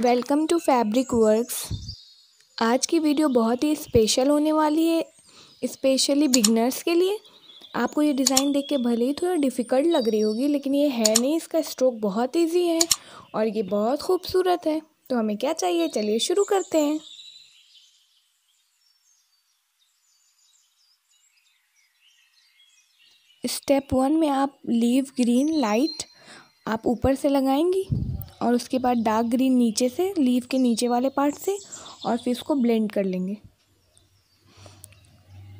welcome to fabric works आज की video बहुत ही स्पेशल होने वाली है स्पेशली बिगनर्स के लिए आपको ये डिज़ाइन देख के भले ही थोड़ा डिफ़िकल्ट लग रही होगी लेकिन ये है नहीं इसका स्ट्रोक बहुत ईजी है और ये बहुत खूबसूरत है तो हमें क्या चाहिए चलिए शुरू करते हैं स्टेप वन में आप लीव ग्रीन लाइट आप ऊपर से लगाएंगी और उसके बाद डार्क ग्रीन नीचे से लीफ के नीचे वाले पार्ट से और फिर इसको ब्लेंड कर लेंगे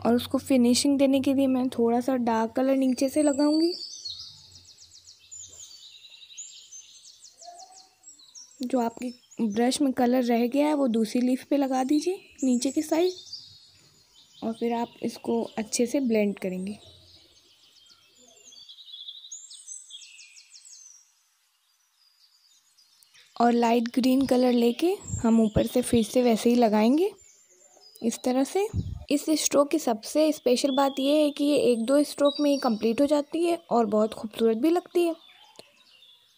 और उसको फिनिशिंग देने के लिए मैं थोड़ा सा डार्क कलर नीचे से लगाऊंगी जो आपके ब्रश में कलर रह गया है वो दूसरी लीफ पे लगा दीजिए नीचे की साइड और फिर आप इसको अच्छे से ब्लेंड करेंगे और लाइट ग्रीन कलर लेके हम ऊपर से फिर से वैसे ही लगाएंगे इस तरह से इस स्ट्रोक की सबसे स्पेशल बात यह है कि ये एक दो स्ट्रोक में ही कंप्लीट हो जाती है और बहुत खूबसूरत भी लगती है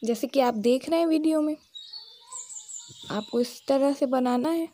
जैसे कि आप देख रहे हैं वीडियो में आपको इस तरह से बनाना है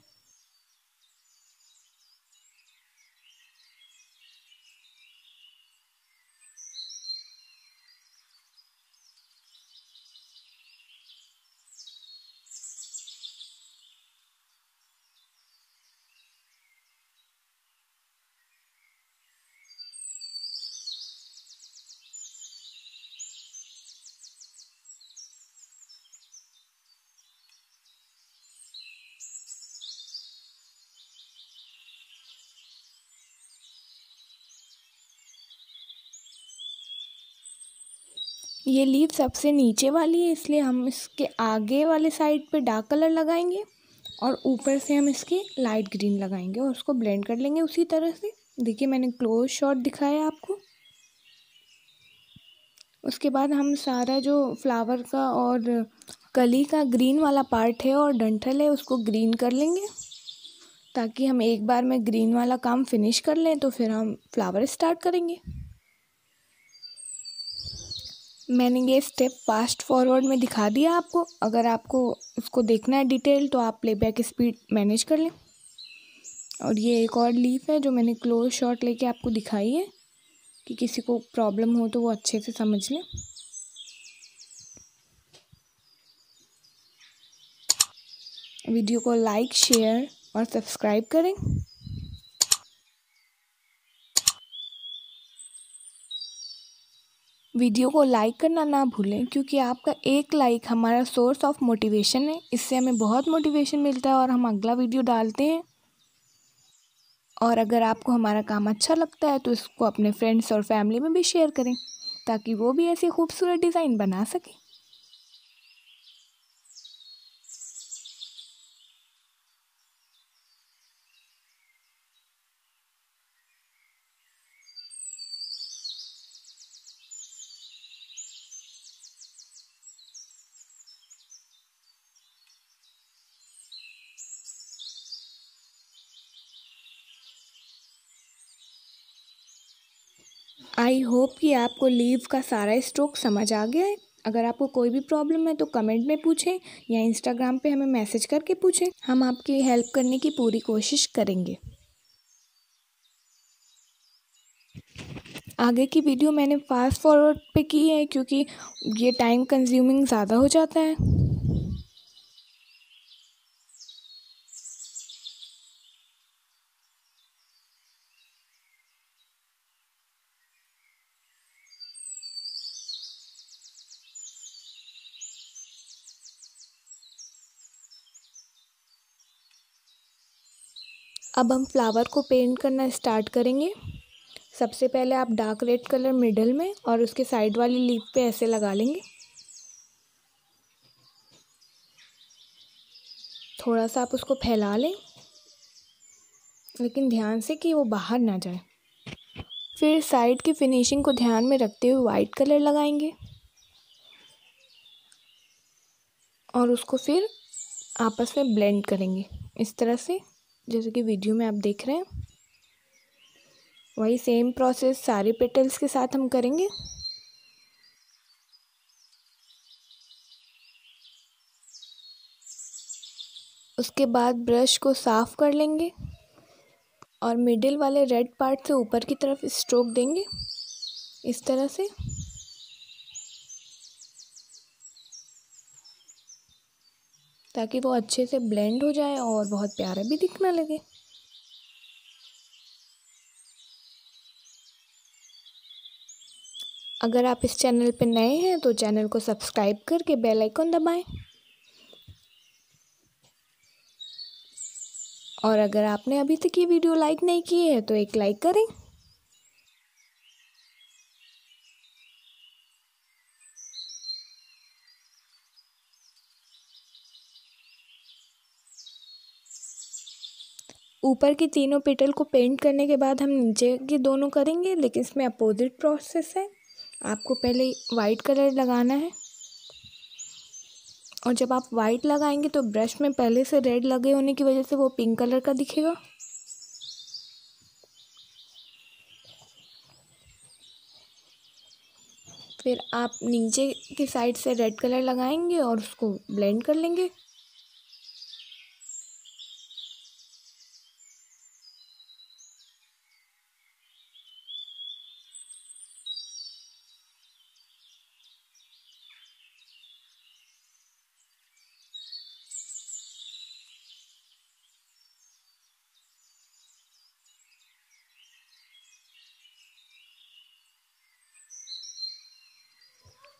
ये लीव सबसे नीचे वाली है इसलिए हम इसके आगे वाले साइड पे डार्क कलर लगाएंगे और ऊपर से हम इसकी लाइट ग्रीन लगाएंगे और उसको ब्लेंड कर लेंगे उसी तरह से देखिए मैंने क्लोज शॉट दिखाया आपको उसके बाद हम सारा जो फ्लावर का और कली का ग्रीन वाला पार्ट है और डंठल है उसको ग्रीन कर लेंगे ताकि हम एक बार में ग्रीन वाला काम फिनिश कर लें तो फिर हम फ्लावर स्टार्ट करेंगे मैंने ये स्टेप फास्ट फॉरवर्ड में दिखा दिया आपको अगर आपको उसको देखना है डिटेल तो आप प्लेबैक स्पीड मैनेज कर लें और ये एक और लीफ है जो मैंने क्लोज शॉट लेके आपको दिखाई है कि किसी को प्रॉब्लम हो तो वो अच्छे से समझ लें वीडियो को लाइक शेयर और सब्सक्राइब करें वीडियो को लाइक करना ना भूलें क्योंकि आपका एक लाइक हमारा सोर्स ऑफ मोटिवेशन है इससे हमें बहुत मोटिवेशन मिलता है और हम अगला वीडियो डालते हैं और अगर आपको हमारा काम अच्छा लगता है तो इसको अपने फ्रेंड्स और फैमिली में भी शेयर करें ताकि वो भी ऐसी खूबसूरत डिज़ाइन बना सकें आई होप कि आपको लीव का सारा स्ट्रोक समझ आ गया है अगर आपको कोई भी प्रॉब्लम है तो कमेंट में पूछें या इंस्टाग्राम पे हमें मैसेज करके पूछें हम आपकी हेल्प करने की पूरी कोशिश करेंगे आगे की वीडियो मैंने फास्ट फॉरवर्ड पे की है क्योंकि ये टाइम कंज्यूमिंग ज़्यादा हो जाता है अब हम फ्लावर को पेंट करना स्टार्ट करेंगे सबसे पहले आप डार्क रेड कलर मिडल में और उसके साइड वाली लीप पे ऐसे लगा लेंगे थोड़ा सा आप उसको फैला लें लेकिन ध्यान से कि वो बाहर ना जाए फिर साइड की फिनिशिंग को ध्यान में रखते हुए वाइट कलर लगाएंगे और उसको फिर आपस में ब्लेंड करेंगे इस तरह से जैसे कि वीडियो में आप देख रहे हैं वही सेम प्रोसेस सारे पेटल्स के साथ हम करेंगे उसके बाद ब्रश को साफ़ कर लेंगे और मिडिल वाले रेड पार्ट से ऊपर की तरफ स्ट्रोक देंगे इस तरह से ताकि वो अच्छे से ब्लेंड हो जाए और बहुत प्यारा भी दिखने लगे अगर आप इस चैनल पर नए हैं तो चैनल को सब्सक्राइब करके बेल आइकन दबाएं और अगर आपने अभी तक ये वीडियो लाइक नहीं की है तो एक लाइक करें ऊपर की तीनों पेटल को पेंट करने के बाद हम नीचे की दोनों करेंगे लेकिन इसमें अपोजिट प्रोसेस है आपको पहले वाइट कलर लगाना है और जब आप वाइट लगाएंगे तो ब्रश में पहले से रेड लगे होने की वजह से वो पिंक कलर का दिखेगा फिर आप नीचे की साइड से रेड कलर लगाएंगे और उसको ब्लेंड कर लेंगे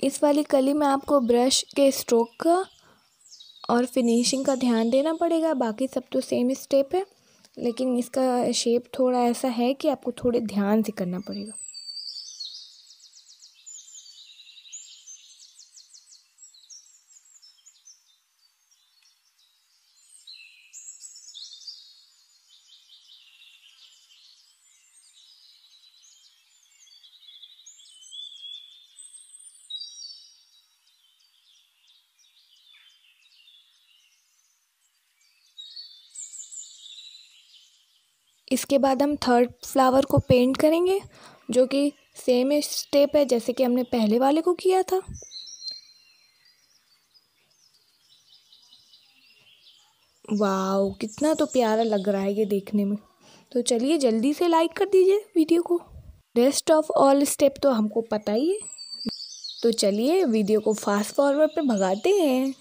इस वाली कली में आपको ब्रश के स्ट्रोक का और फिनिशिंग का ध्यान देना पड़ेगा बाकी सब तो सेम स्टेप है लेकिन इसका शेप थोड़ा ऐसा है कि आपको थोड़े ध्यान से करना पड़ेगा इसके बाद हम थर्ड फ्लावर को पेंट करेंगे जो कि सेम स्टेप है जैसे कि हमने पहले वाले को किया था वाओ कितना तो प्यारा लग रहा है ये देखने में तो चलिए जल्दी से लाइक कर दीजिए वीडियो को रेस्ट ऑफ ऑल स्टेप तो हमको पता ही है तो चलिए वीडियो को फास्ट फॉरवर्ड पे भगाते हैं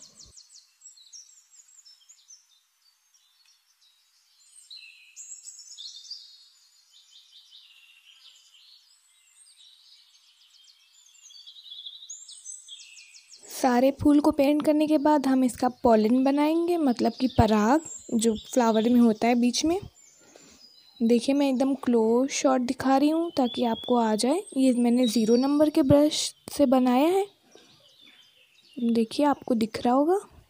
सारे फूल को पेंट करने के बाद हम इसका पॉलिन बनाएंगे मतलब कि पराग जो फ्लावर में होता है बीच में देखिए मैं एकदम क्लोज शॉट दिखा रही हूँ ताकि आपको आ जाए ये मैंने ज़ीरो नंबर के ब्रश से बनाया है देखिए आपको दिख रहा होगा